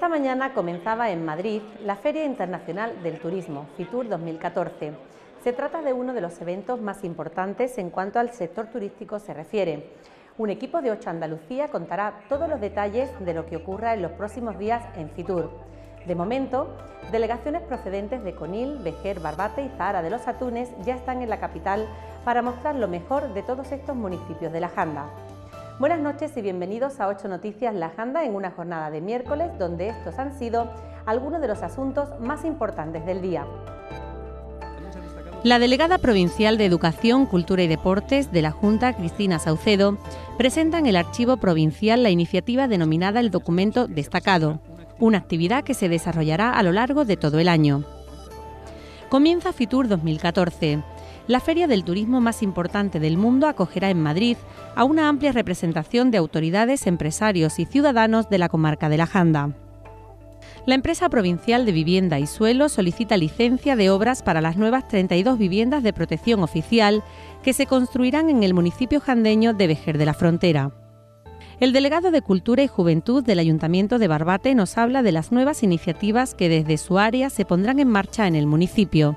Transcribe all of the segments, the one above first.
Esta mañana comenzaba en Madrid la Feria Internacional del Turismo, FITUR 2014. Se trata de uno de los eventos más importantes en cuanto al sector turístico se refiere. Un equipo de Ocho Andalucía contará todos los detalles de lo que ocurra en los próximos días en FITUR. De momento, delegaciones procedentes de Conil, Bejer, Barbate y Zahara de los Atunes ya están en la capital para mostrar lo mejor de todos estos municipios de la Janda. Buenas noches y bienvenidos a 8 Noticias La Janda en una jornada de miércoles donde estos han sido algunos de los asuntos más importantes del día. La delegada provincial de Educación, Cultura y Deportes de la Junta, Cristina Saucedo, presenta en el Archivo Provincial la iniciativa denominada el Documento Destacado, una actividad que se desarrollará a lo largo de todo el año. Comienza FITUR 2014 la feria del turismo más importante del mundo acogerá en Madrid a una amplia representación de autoridades, empresarios y ciudadanos de la comarca de la Janda. La empresa provincial de vivienda y suelo solicita licencia de obras para las nuevas 32 viviendas de protección oficial que se construirán en el municipio jandeño de Vejer de la Frontera. El delegado de Cultura y Juventud del Ayuntamiento de Barbate nos habla de las nuevas iniciativas que desde su área se pondrán en marcha en el municipio.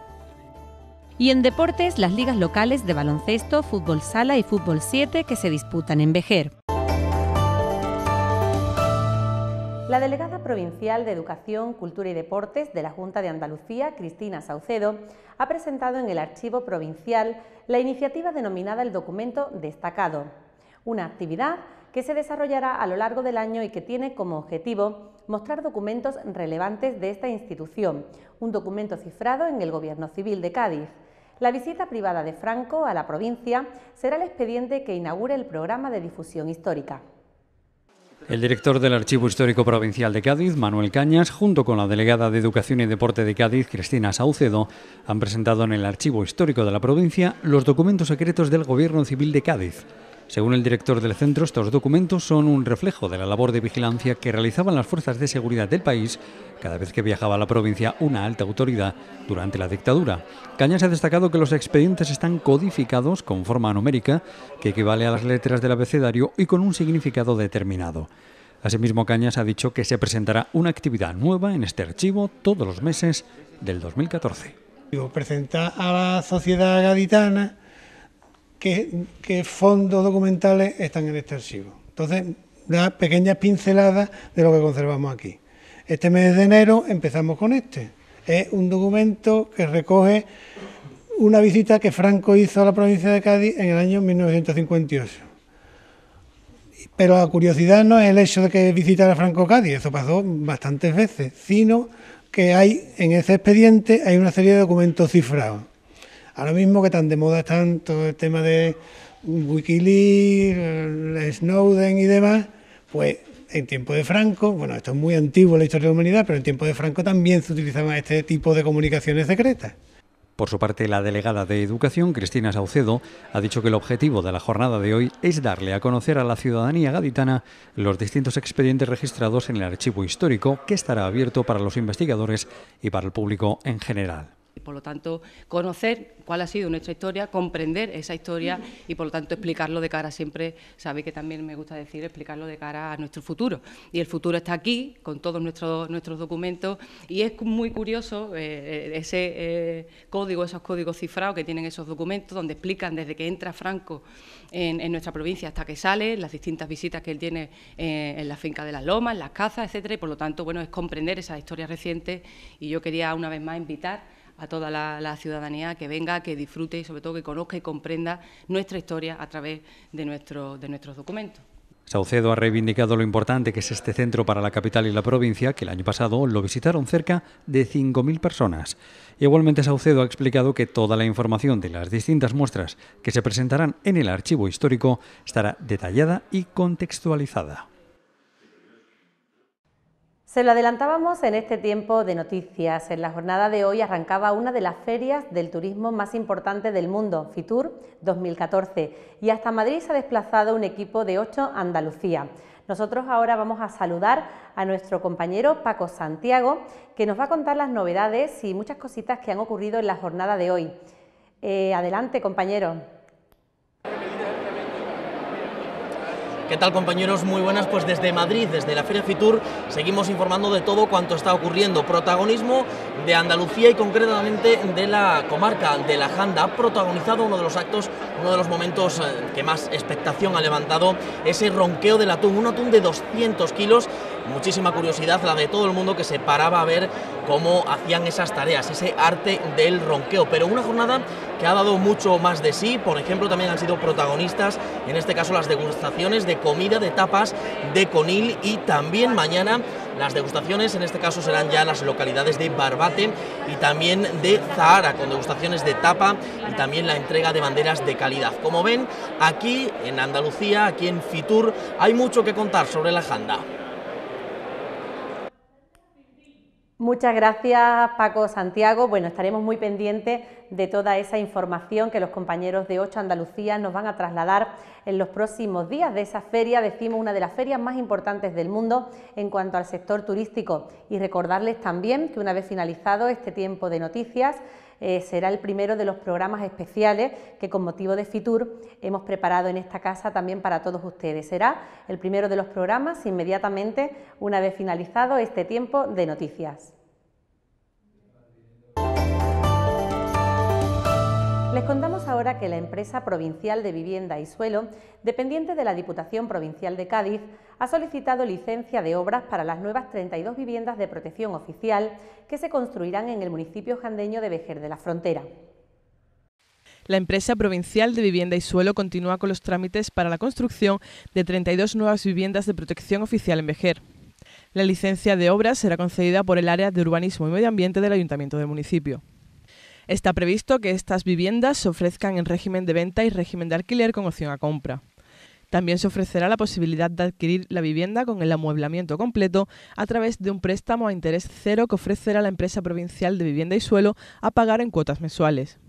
Y en deportes, las ligas locales de baloncesto, fútbol sala y fútbol 7 que se disputan en Vejer. La delegada provincial de Educación, Cultura y Deportes de la Junta de Andalucía, Cristina Saucedo, ha presentado en el Archivo Provincial la iniciativa denominada el Documento Destacado, una actividad que se desarrollará a lo largo del año y que tiene como objetivo mostrar documentos relevantes de esta institución, un documento cifrado en el Gobierno Civil de Cádiz. La visita privada de Franco a la provincia será el expediente que inaugure el programa de difusión histórica. El director del Archivo Histórico Provincial de Cádiz, Manuel Cañas, junto con la delegada de Educación y Deporte de Cádiz, Cristina Saucedo, han presentado en el Archivo Histórico de la provincia los documentos secretos del Gobierno Civil de Cádiz. Según el director del centro, estos documentos son un reflejo de la labor de vigilancia que realizaban las fuerzas de seguridad del país cada vez que viajaba a la provincia una alta autoridad durante la dictadura. Cañas ha destacado que los expedientes están codificados con forma numérica, que equivale a las letras del abecedario y con un significado determinado. Asimismo, Cañas ha dicho que se presentará una actividad nueva en este archivo todos los meses del 2014. Presenta a la sociedad gaditana qué, fondos documentales están en este archivo. Entonces, da pequeñas pinceladas de lo que conservamos aquí. Este mes de enero empezamos con este. Es un documento que recoge una visita que Franco hizo a la provincia de Cádiz en el año 1958. Pero la curiosidad no es el hecho de que visitara Franco Cádiz, eso pasó bastantes veces, sino que hay en ese expediente hay una serie de documentos cifrados Ahora mismo que tan de moda están todo el tema de Wikileaks, eh, Snowden y demás, pues en tiempo de Franco, bueno, esto es muy antiguo en la historia de la humanidad, pero en tiempo de Franco también se utilizaban este tipo de comunicaciones secretas. Por su parte, la delegada de Educación, Cristina Saucedo, ha dicho que el objetivo de la jornada de hoy es darle a conocer a la ciudadanía gaditana los distintos expedientes registrados en el archivo histórico que estará abierto para los investigadores y para el público en general y por lo tanto conocer cuál ha sido nuestra historia, comprender esa historia y por lo tanto explicarlo de cara siempre, sabe que también me gusta decir explicarlo de cara a nuestro futuro y el futuro está aquí con todos nuestros nuestros documentos y es muy curioso eh, eh, ese eh, código, esos códigos cifrados que tienen esos documentos donde explican desde que entra Franco en, nuestra provincia hasta que sale, las distintas visitas que él tiene en la finca de las Lomas, en las cazas, etcétera y por lo tanto bueno es comprender esas historias recientes... y yo quería una vez más invitar a toda la, ciudadanía que venga, que disfrute y sobre todo que conozca y comprenda nuestra historia a través de, de nuestros documentos. Saucedo ha reivindicado lo importante que es este centro para la capital y la provincia, que el año pasado lo visitaron cerca de 5.000 personas. Igualmente, Saucedo ha explicado que toda la información de las distintas muestras que se presentarán en el archivo histórico estará detallada y contextualizada. Se lo adelantábamos en este tiempo de noticias. En la jornada de hoy arrancaba una de las ferias del turismo más importante del mundo, FITUR 2014, y hasta Madrid se ha desplazado un equipo de 8 Andalucía. Nosotros ahora vamos a saludar a nuestro compañero Paco Santiago, que nos va a contar las novedades y muchas cositas que han ocurrido en la jornada de hoy. Eh, adelante, compañero. ¿Qué tal compañeros? Muy buenas, pues desde Madrid, desde la Feria Fitur, seguimos informando de todo cuanto está ocurriendo. Protagonismo de Andalucía y concretamente de la comarca de la Janda. Ha protagonizado uno de los actos, uno de los momentos eh, que más expectación ha levantado, ese ronqueo del atún, un atún de 200 kilos. Muchísima curiosidad la de todo el mundo que se paraba a ver cómo hacían esas tareas, ese arte del ronqueo. Pero una jornada que ha dado mucho más de sí. Por ejemplo, también han sido protagonistas, en este caso, las degustaciones de comida, de tapas de Conil y también mañana las degustaciones, en este caso, serán ya las localidades de Barbate y también de Zahara, con degustaciones de tapa y también la entrega de banderas de calidad. Como ven, aquí en Andalucía, aquí en Fitur, hay mucho que contar sobre la janda. Muchas gracias Paco Santiago. Bueno, estaremos muy pendientes de toda esa información que los compañeros de Ocho Andalucía nos van a trasladar en los próximos días de esa feria, decimos una de las ferias más importantes del mundo en cuanto al sector turístico. Y recordarles también que una vez finalizado este tiempo de noticias, eh, será el primero de los programas especiales que con motivo de FITUR hemos preparado en esta casa también para todos ustedes. Será el primero de los programas inmediatamente una vez finalizado este tiempo de noticias. Les contamos ahora que la empresa provincial de vivienda y suelo, dependiente de la Diputación Provincial de Cádiz, ha solicitado licencia de obras para las nuevas 32 viviendas de protección oficial que se construirán en el municipio jandeño de Vejer de la Frontera. La empresa provincial de vivienda y suelo continúa con los trámites para la construcción de 32 nuevas viviendas de protección oficial en Vejer. La licencia de obras será concedida por el área de urbanismo y medio ambiente del ayuntamiento del municipio. Está previsto que estas viviendas se ofrezcan en régimen de venta y régimen de alquiler con opción a compra. También se ofrecerá la posibilidad de adquirir la vivienda con el amueblamiento completo a través de un préstamo a interés cero que ofrecerá la empresa provincial de vivienda y suelo a pagar en cuotas mensuales.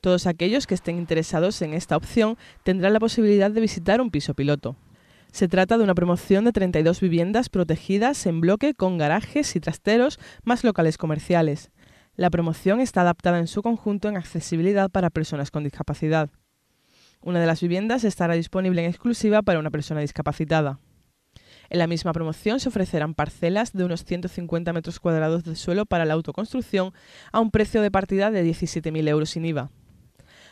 Todos aquellos que estén interesados en esta opción tendrán la posibilidad de visitar un piso piloto. Se trata de una promoción de 32 viviendas protegidas en bloque con garajes y trasteros más locales comerciales. La promoción está adaptada en su conjunto en accesibilidad para personas con discapacidad. Una de las viviendas estará disponible en exclusiva para una persona discapacitada. En la misma promoción se ofrecerán parcelas de unos 150 metros cuadrados de suelo para la autoconstrucción a un precio de partida de 17.000 euros sin IVA.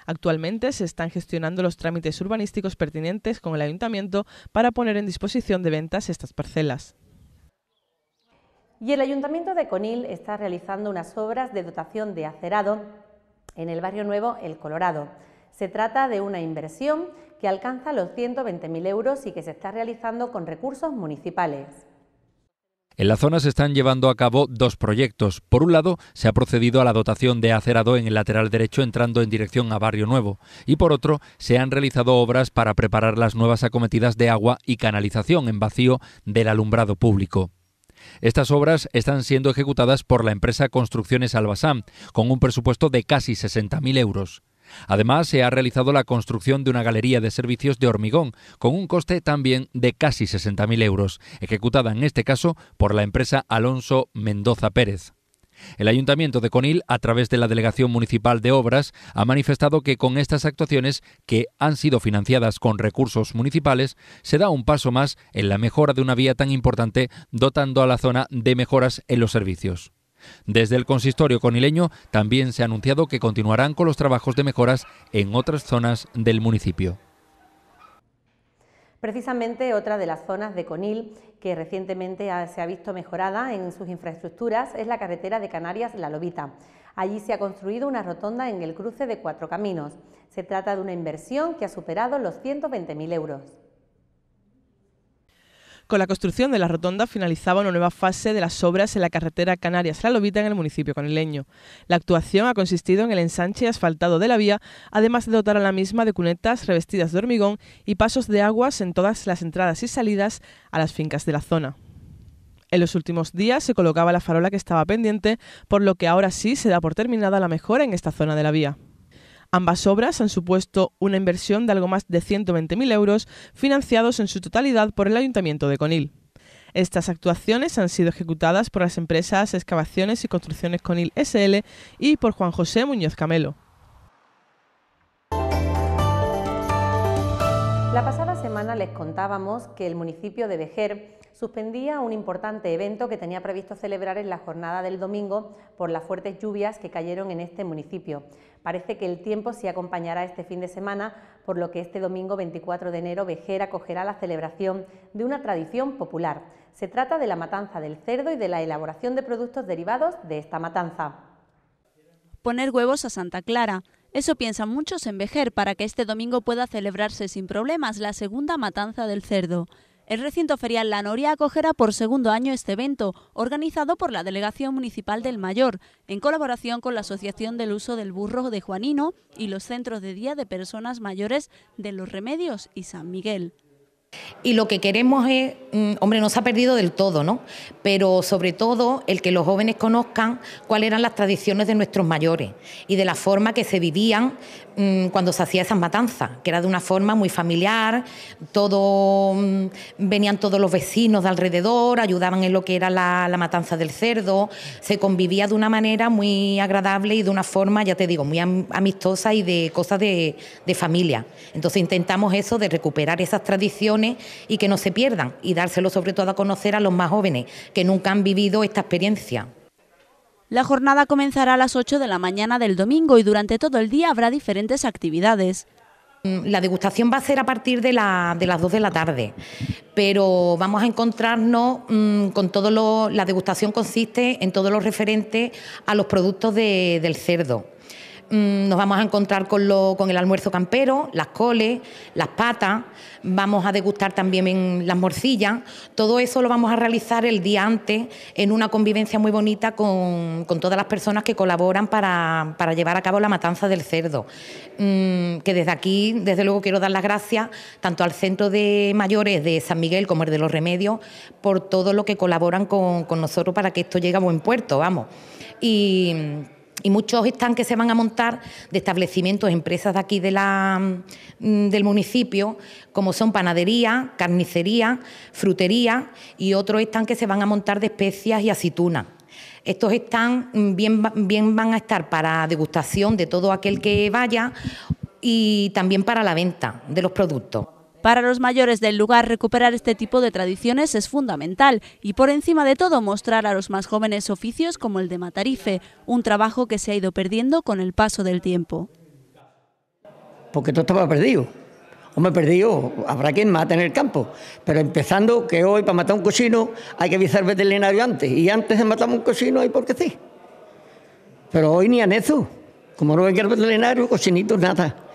Actualmente se están gestionando los trámites urbanísticos pertinentes con el ayuntamiento para poner en disposición de ventas estas parcelas. Y el Ayuntamiento de Conil está realizando unas obras de dotación de acerado en el barrio nuevo El Colorado. Se trata de una inversión que alcanza los 120.000 euros y que se está realizando con recursos municipales. En la zona se están llevando a cabo dos proyectos. Por un lado, se ha procedido a la dotación de acerado en el lateral derecho entrando en dirección a Barrio Nuevo y por otro, se han realizado obras para preparar las nuevas acometidas de agua y canalización en vacío del alumbrado público. Estas obras están siendo ejecutadas por la empresa Construcciones Albazán, con un presupuesto de casi 60.000 euros. Además, se ha realizado la construcción de una galería de servicios de hormigón, con un coste también de casi 60.000 euros, ejecutada en este caso por la empresa Alonso Mendoza Pérez. El Ayuntamiento de Conil, a través de la Delegación Municipal de Obras, ha manifestado que con estas actuaciones, que han sido financiadas con recursos municipales, se da un paso más en la mejora de una vía tan importante, dotando a la zona de mejoras en los servicios. Desde el consistorio conileño también se ha anunciado que continuarán con los trabajos de mejoras en otras zonas del municipio. Precisamente otra de las zonas de Conil que recientemente se ha visto mejorada en sus infraestructuras es la carretera de Canarias La Lobita. Allí se ha construido una rotonda en el cruce de cuatro caminos. Se trata de una inversión que ha superado los 120.000 euros. Con la construcción de la rotonda finalizaba una nueva fase de las obras en la carretera Canarias La Lobita en el municipio leño. La actuación ha consistido en el ensanche y asfaltado de la vía, además de dotar a la misma de cunetas revestidas de hormigón y pasos de aguas en todas las entradas y salidas a las fincas de la zona. En los últimos días se colocaba la farola que estaba pendiente, por lo que ahora sí se da por terminada la mejora en esta zona de la vía. Ambas obras han supuesto una inversión de algo más de 120.000 euros, financiados en su totalidad por el Ayuntamiento de Conil. Estas actuaciones han sido ejecutadas por las empresas Excavaciones y Construcciones Conil SL y por Juan José Muñoz Camelo. La pasada semana les contábamos que el municipio de Bejer... suspendía un importante evento que tenía previsto celebrar en la jornada del domingo por las fuertes lluvias que cayeron en este municipio. Parece que el tiempo sí acompañará este fin de semana, por lo que este domingo 24 de enero Vejer acogerá la celebración de una tradición popular. Se trata de la matanza del cerdo y de la elaboración de productos derivados de esta matanza. Poner huevos a Santa Clara. Eso piensan muchos en Vejer para que este domingo pueda celebrarse sin problemas la segunda matanza del cerdo. El recinto ferial La Noria acogerá por segundo año este evento, organizado por la Delegación Municipal del Mayor, en colaboración con la Asociación del Uso del Burro de Juanino y los Centros de Día de Personas Mayores de Los Remedios y San Miguel. Y lo que queremos es, mm, hombre, no se ha perdido del todo, ¿no? Pero sobre todo el que los jóvenes conozcan cuáles eran las tradiciones de nuestros mayores y de la forma que se vivían mm, cuando se hacía esas matanzas, que era de una forma muy familiar, todo, mm, venían todos los vecinos de alrededor, ayudaban en lo que era la, matanza del cerdo, se convivía de una manera muy agradable y de una forma, ya te digo, muy amistosa y de cosas de familia. Entonces intentamos eso, de recuperar esas tradiciones y que no se pierdan y dárselo sobre todo a conocer a los más jóvenes que nunca han vivido esta experiencia. La jornada comenzará a las 8 de la mañana del domingo y durante todo el día habrá diferentes actividades. Mm, la degustación va a ser a partir de, las 2 de la tarde, pero vamos a encontrarnos mm, con todo lo... La degustación consiste en todo lo referente a los productos del cerdo. Mm, nos vamos a encontrar con, lo, con el almuerzo campero, las coles, las patas, vamos a degustar también las morcillas. Todo eso lo vamos a realizar el día antes en una convivencia muy bonita con, todas las personas que colaboran para, llevar a cabo la matanza del cerdo. Mm, que desde aquí, desde luego, quiero dar las gracias tanto al Centro de Mayores de San Miguel como el de Los Remedios por todo lo que colaboran con, con nosotros para que esto llegue a buen puerto, vamos. Y y muchos están que se van a montar de establecimientos, empresas de aquí de mm, del municipio, como son panadería, carnicería, frutería y otros están que se van a montar de especias y aceitunas. Estos están mm, bien, bien van a estar para degustación de todo aquel que vaya y también para la venta de los productos. Para los mayores del lugar, recuperar este tipo de tradiciones es fundamental y, por encima de todo, mostrar a los más jóvenes oficios como el de matarife, un trabajo que se ha ido perdiendo con el paso del tiempo. Porque todo estaba perdido. Hombre, perdido, habrá quien mate en el campo. Pero empezando que hoy para matar un cocino hay que avisar veterinario antes. Y antes de matar un cocino hay porque sí. Pero hoy ni a eso. Como no hay que al veterinario, cocinito nada.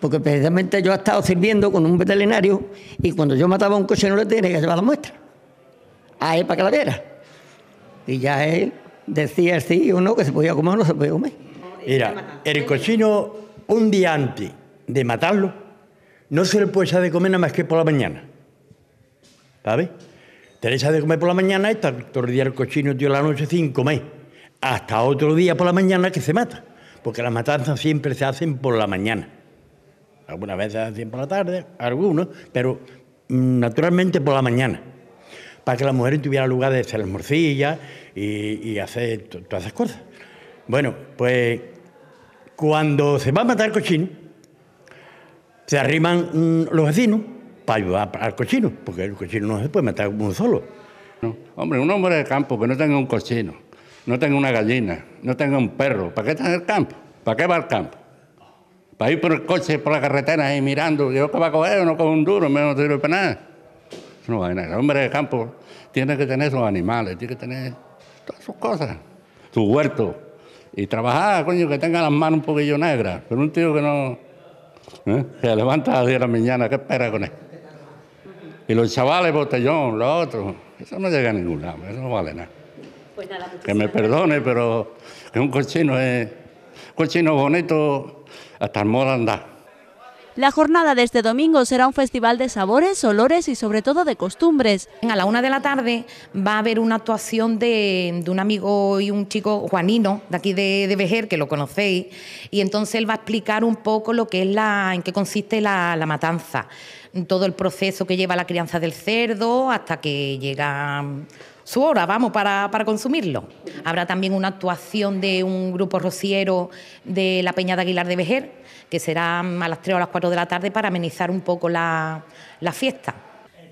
Porque precisamente yo he estado sirviendo con un veterinario y cuando yo mataba a un cochino le tenía que llevar la muestra. A él para que la viera. Y ya él decía sí o no, que se podía comer o no se podía comer. Mira, el cochino un día antes de matarlo, no se le puede echar de comer nada más que por la mañana. ¿Sabes? Te le de comer por la mañana y está todo el día el cochino, tío, la noche sin comer. Hasta otro día por la mañana que se mata. Porque las matanzas siempre se hacen por la mañana algunas veces a por la tarde, algunos, pero mm, naturalmente por la mañana, para que las mujeres tuvieran lugar de hacer las morcillas y, hacer todas esas cosas. Bueno, pues cuando se va a matar el cochino, se arriman mm, los vecinos para ayudar al cochino, porque el cochino no se puede matar uno solo. hombre, un hombre de campo que no tenga un cochino, no tenga una gallina, no tenga un perro, ¿para qué está en el campo? ¿Para qué va al campo? para ir por el coche, por la carretera, ahí mirando, yo que va a coger, no coge un duro, menos sirve para nada. No, el hombre de campo tiene que tener sus animales, tiene que tener todas sus cosas, su huerto. Y trabajar, coño, que tenga las manos un poquillo negras, pero un tío que no. ¿eh? Se levanta a las 10 de la mañana, ¿qué espera con él? Y los chavales, botellón, los otros, eso no llega a ningún lado, eso no vale nada. Pues que me perdone, pero que un cochino, es. Un cochino bonito hasta andar La jornada de este domingo será un festival de sabores, olores y sobre todo de costumbres. A la una de la tarde va a haber una actuación de, un amigo y un chico juanino de aquí de, Bejer, Vejer, que lo conocéis, y entonces él va a explicar un poco lo que es la, en qué consiste la, la matanza, todo el proceso que lleva la crianza del cerdo hasta que llega su hora, vamos, para, consumirlo. Habrá también una actuación de un grupo rociero de la Peña de Aguilar de Vejer, que será a las 3 o a las 4 de la tarde para amenizar un poco la, la fiesta.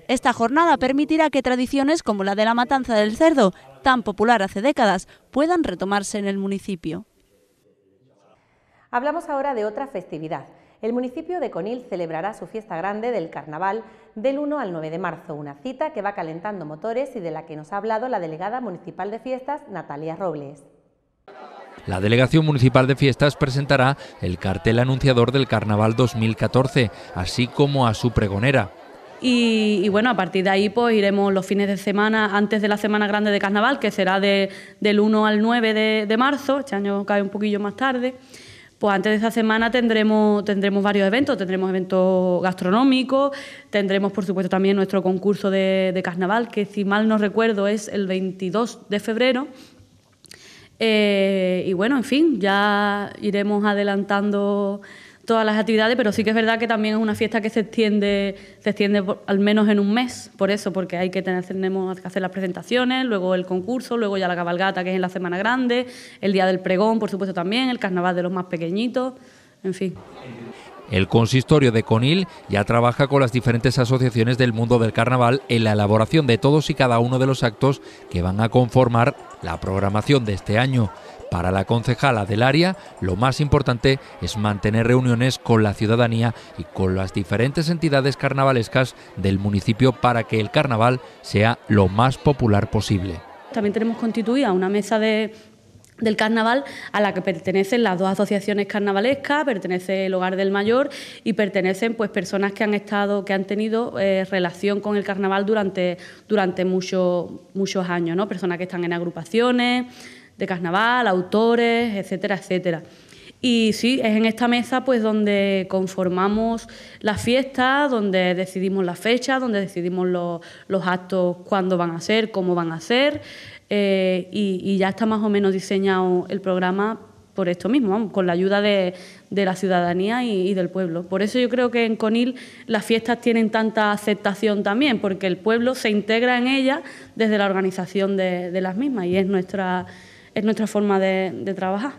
Esta jornada permitirá que tradiciones como la de la matanza del cerdo, tan popular hace décadas, puedan retomarse en el municipio. Hablamos ahora de otra festividad, el municipio de Conil celebrará su fiesta grande del carnaval del 1 al 9 de marzo, una cita que va calentando motores y de la que nos ha hablado la delegada municipal de fiestas, Natalia Robles. La Delegación Municipal de Fiestas presentará el cartel anunciador del Carnaval 2014, así como a su pregonera, y, bueno, a partir de ahí pues iremos los fines de semana, antes de la Semana Grande de Carnaval, que será del 1 al 9 de, de marzo, este año cae un poquillo más tarde pues antes de esta semana tendremos, tendremos varios eventos, tendremos eventos gastronómicos, tendremos por supuesto también nuestro concurso de, carnaval, que si mal no recuerdo es el 22 de febrero. Eh, y bueno, en fin, ya iremos adelantando todas las actividades, pero sí que es verdad que también es una fiesta que se extiende, se extiende al menos en un mes, por eso, porque hay que tener, que hacer las presentaciones, luego el concurso, luego ya la cabalgata, que es en la Semana Grande, el Día del Pregón, por supuesto también, el Carnaval de los más pequeñitos, en fin. El consistorio de Conil ya trabaja con las diferentes asociaciones del mundo del carnaval en la elaboración de todos y cada uno de los actos que van a conformar la programación de este año. Para la concejala del área, lo más importante es mantener reuniones con la ciudadanía y con las diferentes entidades carnavalescas del municipio para que el carnaval sea lo más popular posible. También tenemos constituida una mesa de, del carnaval a la que pertenecen las dos asociaciones carnavalescas, pertenece el Hogar del Mayor y pertenecen pues personas que han estado, que han tenido eh, relación con el carnaval durante, durante muchos años, ¿no? Personas que están en agrupaciones, de carnaval, autores, etcétera, etcétera. Y sí, es en esta mesa pues donde conformamos la fiesta donde decidimos la fecha, donde decidimos los, los actos, cuándo van a ser, cómo van a ser, eh, y, ya está más o menos diseñado el programa por esto mismo, con la ayuda de, de la ciudadanía y, del pueblo. Por eso yo creo que en Conil las fiestas tienen tanta aceptación también, porque el pueblo se integra en ellas desde la organización de, de las mismas y es nuestra es nuestra forma de, trabajar.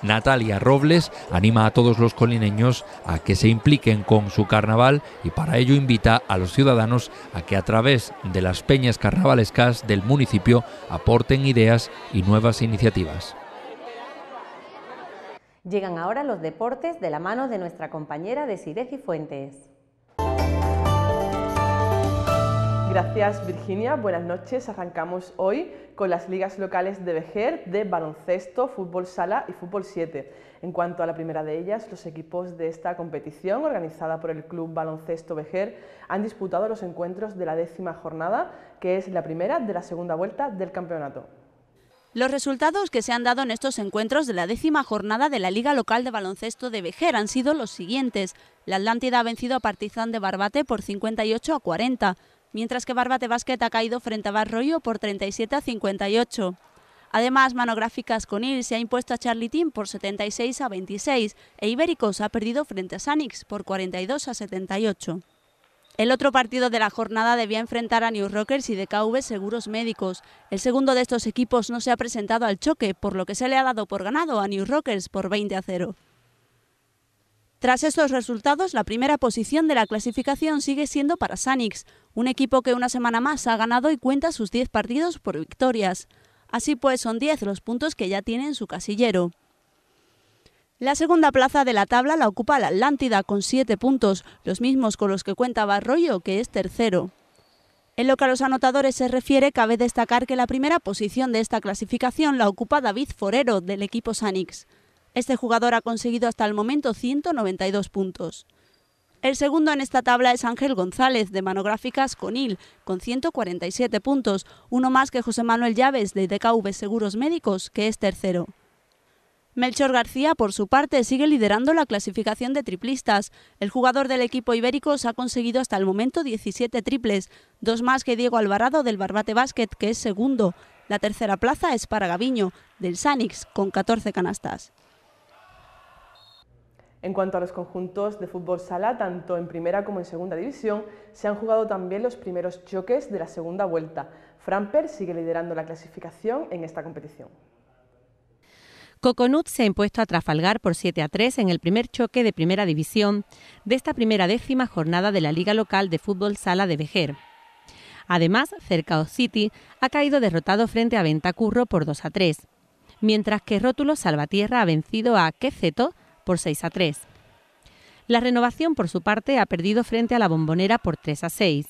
Natalia Robles anima a todos los colineños a que se impliquen con su carnaval y para ello invita a los ciudadanos a que a través de las peñas carnavalescas del municipio aporten ideas y nuevas iniciativas. Llegan ahora los deportes de la mano de nuestra compañera de y Fuentes. Gracias Virginia, buenas noches. Arrancamos hoy con las ligas locales de Vejer de baloncesto, fútbol sala y fútbol 7. En cuanto a la primera de ellas, los equipos de esta competición, organizada por el Club Baloncesto Vejer, han disputado los encuentros de la décima jornada, que es la primera de la segunda vuelta del campeonato. Los resultados que se han dado en estos encuentros de la décima jornada de la Liga Local de Baloncesto de Vejer han sido los siguientes. La Atlántida ha vencido a Partizan de Barbate por 58 a 40 mientras que Barbate Basket ha caído frente a Barroyo por 37 a 58. Además, Manográficas Conil se ha impuesto a Team por 76 a 26 e Ibéricos ha perdido frente a Sanix por 42 a 78. El otro partido de la jornada debía enfrentar a New Rockers y DKV Seguros Médicos. El segundo de estos equipos no se ha presentado al choque, por lo que se le ha dado por ganado a New Rockers por 20 a 0. Tras estos resultados, la primera posición de la clasificación sigue siendo para Sanix, un equipo que una semana más ha ganado y cuenta sus 10 partidos por victorias. Así pues, son 10 los puntos que ya tiene en su casillero. La segunda plaza de la tabla la ocupa la Atlántida con 7 puntos, los mismos con los que cuenta Barroyo, que es tercero. En lo que a los anotadores se refiere, cabe destacar que la primera posición de esta clasificación la ocupa David Forero, del equipo Sanix. Este jugador ha conseguido hasta el momento 192 puntos. El segundo en esta tabla es Ángel González, de Manográficas Conil, con 147 puntos, uno más que José Manuel Llaves, de DKV Seguros Médicos, que es tercero. Melchor García, por su parte, sigue liderando la clasificación de triplistas. El jugador del equipo ibérico ha conseguido hasta el momento 17 triples, dos más que Diego Alvarado del Barbate Basket, que es segundo. La tercera plaza es para Gaviño, del Sanix, con 14 canastas. En cuanto a los conjuntos de fútbol sala, tanto en primera como en segunda división, se han jugado también los primeros choques de la segunda vuelta. Framper sigue liderando la clasificación en esta competición. Coconut se ha impuesto a Trafalgar por 7 a 3 en el primer choque de primera división de esta primera décima jornada de la Liga Local de Fútbol Sala de Vejer. Además, Cercao City ha caído derrotado frente a Ventacurro por 2 a 3, mientras que Rótulo Salvatierra ha vencido a Queceto por 6 a 3. La renovación, por su parte, ha perdido frente a la bombonera por 3 a 6.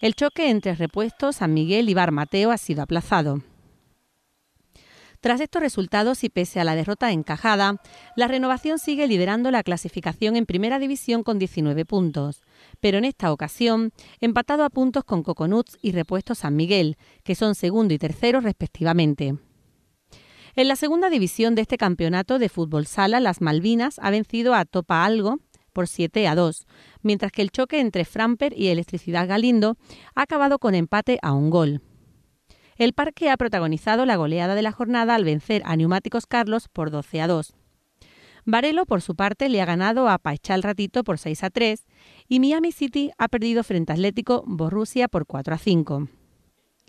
El choque entre repuestos San Miguel y Bar Mateo ha sido aplazado. Tras estos resultados y pese a la derrota encajada, la renovación sigue liderando la clasificación en primera división con 19 puntos, pero en esta ocasión empatado a puntos con Coconuts y Repuestos San Miguel, que son segundo y tercero respectivamente. En la segunda división de este campeonato de fútbol sala, las Malvinas ha vencido a Topa Algo por 7 a 2, mientras que el choque entre Framper y Electricidad Galindo ha acabado con empate a un gol. El Parque ha protagonizado la goleada de la jornada al vencer a Neumáticos Carlos por 12 a 2. Varelo, por su parte, le ha ganado a Paichal Ratito por 6 a 3 y Miami City ha perdido frente a Atlético Borussia por 4 a 5.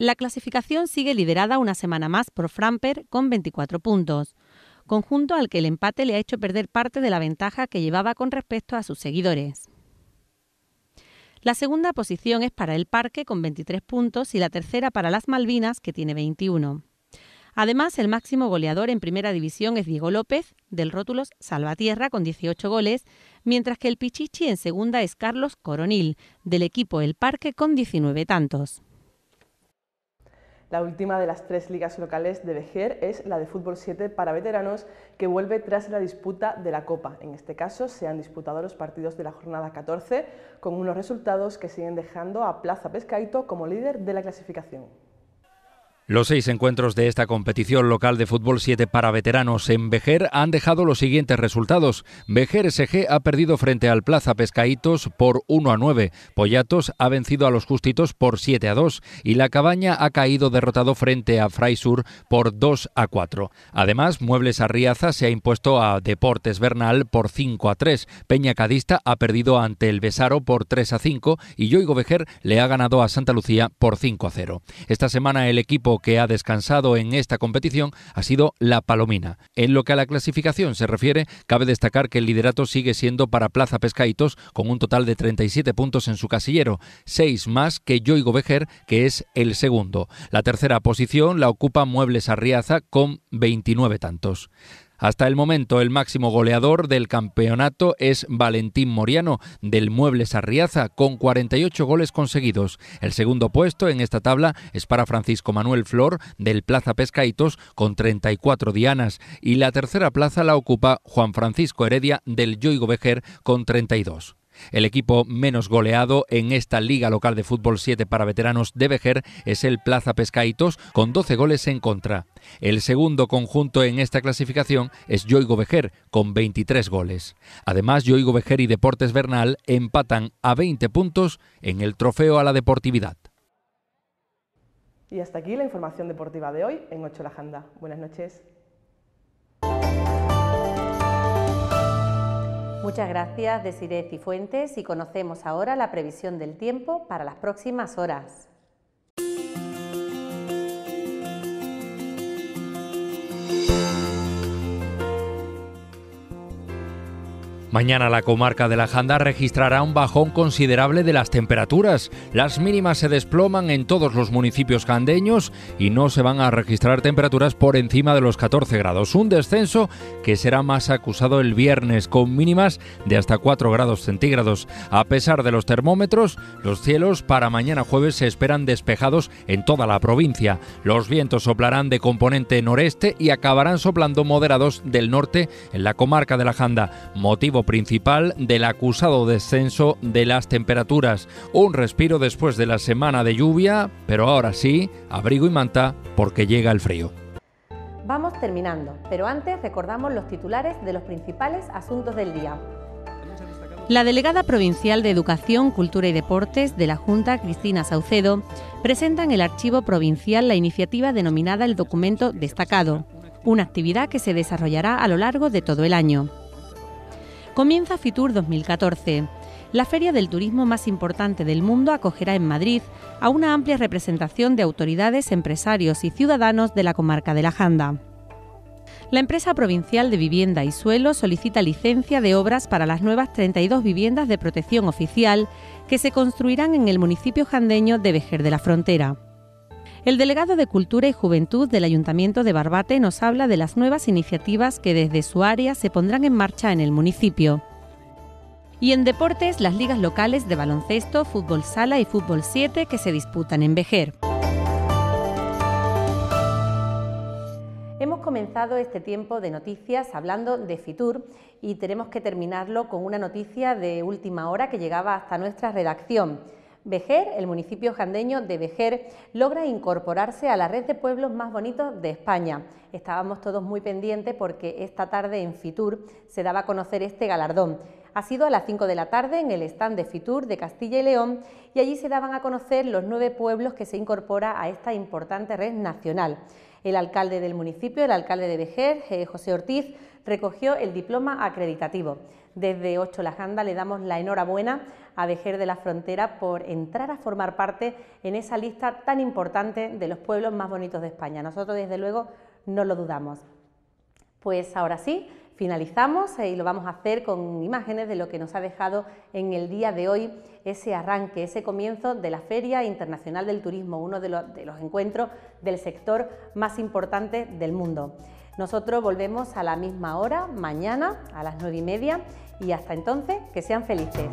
La clasificación sigue liderada una semana más por Framper con 24 puntos, conjunto al que el empate le ha hecho perder parte de la ventaja que llevaba con respecto a sus seguidores. La segunda posición es para el Parque con 23 puntos y la tercera para las Malvinas que tiene 21. Además, el máximo goleador en primera división es Diego López, del Rótulos Salvatierra, con 18 goles, mientras que el Pichichi en segunda es Carlos Coronil, del equipo El Parque, con 19 tantos. La última de las tres ligas locales de Vejer es la de Fútbol 7 para veteranos que vuelve tras la disputa de la Copa. En este caso se han disputado los partidos de la jornada 14 con unos resultados que siguen dejando a Plaza Pescaito como líder de la clasificación. Los seis encuentros de esta competición local de fútbol 7 para veteranos en Vejer han dejado los siguientes resultados. Bejer SG ha perdido frente al Plaza Pescaítos por 1 a 9. Pollatos ha vencido a los Justitos por 7 a 2. Y La Cabaña ha caído derrotado frente a Fraisur por 2 a 4. Además, Muebles Arriaza se ha impuesto a Deportes Bernal por 5 a 3. Peña Cadista ha perdido ante el Besaro por 3 a 5. Y Yoigo Vejer le ha ganado a Santa Lucía por 5 a 0. Esta semana el equipo que ha descansado en esta competición ha sido la Palomina. En lo que a la clasificación se refiere, cabe destacar que el liderato sigue siendo para Plaza Pescaitos con un total de 37 puntos en su casillero, 6 más que Yoigo Bejer, que es el segundo. La tercera posición la ocupa Muebles Arriaza con 29 tantos. Hasta el momento, el máximo goleador del campeonato es Valentín Moriano, del Muebles Arriaza, con 48 goles conseguidos. El segundo puesto en esta tabla es para Francisco Manuel Flor, del Plaza Pescaitos, con 34 dianas. Y la tercera plaza la ocupa Juan Francisco Heredia, del Yoigo Bejer, con 32. El equipo menos goleado en esta liga local de fútbol 7 para veteranos de Vejer es el Plaza Pescaitos con 12 goles en contra. El segundo conjunto en esta clasificación es Yoigo Vejer con 23 goles. Además, Yoigo Vejer y Deportes Bernal empatan a 20 puntos en el trofeo a la deportividad. Y hasta aquí la información deportiva de hoy en ocho la Buenas noches. Muchas gracias, Desiree Cifuentes, y conocemos ahora la previsión del tiempo para las próximas horas. Mañana la comarca de la Janda registrará un bajón considerable de las temperaturas. Las mínimas se desploman en todos los municipios candeños y no se van a registrar temperaturas por encima de los 14 grados. Un descenso que será más acusado el viernes con mínimas de hasta 4 grados centígrados. A pesar de los termómetros, los cielos para mañana jueves se esperan despejados en toda la provincia. Los vientos soplarán de componente noreste y acabarán soplando moderados del norte en la comarca de la Janda. Motivo principal del acusado descenso de las temperaturas. Un respiro después de la semana de lluvia, pero ahora sí, abrigo y manta porque llega el frío. Vamos terminando, pero antes recordamos los titulares de los principales asuntos del día. La delegada provincial de Educación, Cultura y Deportes de la Junta, Cristina Saucedo, presenta en el Archivo Provincial la iniciativa denominada el Documento Destacado, una actividad que se desarrollará a lo largo de todo el año comienza Fitur 2014. La feria del turismo más importante del mundo acogerá en Madrid a una amplia representación de autoridades, empresarios y ciudadanos de la comarca de la Janda. La empresa provincial de vivienda y suelo solicita licencia de obras para las nuevas 32 viviendas de protección oficial que se construirán en el municipio jandeño de Vejer de la Frontera. El delegado de Cultura y Juventud del Ayuntamiento de Barbate nos habla de las nuevas iniciativas que desde su área se pondrán en marcha en el municipio. Y en deportes, las ligas locales de baloncesto, fútbol sala y fútbol 7 que se disputan en Vejer. Hemos comenzado este tiempo de noticias hablando de Fitur y tenemos que terminarlo con una noticia de última hora que llegaba hasta nuestra redacción. Vejer, el municipio jandeño de Bejer, logra incorporarse a la red de pueblos más bonitos de España. Estábamos todos muy pendientes porque esta tarde en Fitur se daba a conocer este galardón. Ha sido a las 5 de la tarde en el stand de Fitur de Castilla y León y allí se daban a conocer los nueve pueblos que se incorpora a esta importante red nacional. El alcalde del municipio, el alcalde de Bejer, eh, José Ortiz, recogió el diploma acreditativo. Desde Ocho La Janda le damos la enhorabuena a Vejer de la Frontera por entrar a formar parte en esa lista tan importante de los pueblos más bonitos de España. Nosotros, desde luego, no lo dudamos. Pues ahora sí, finalizamos eh, y lo vamos a hacer con imágenes de lo que nos ha dejado en el día de hoy ese arranque, ese comienzo de la Feria Internacional del Turismo, uno de los, de los encuentros del sector más importante del mundo. Nosotros volvemos a la misma hora, mañana, a las nueve y media, y hasta entonces que sean felices.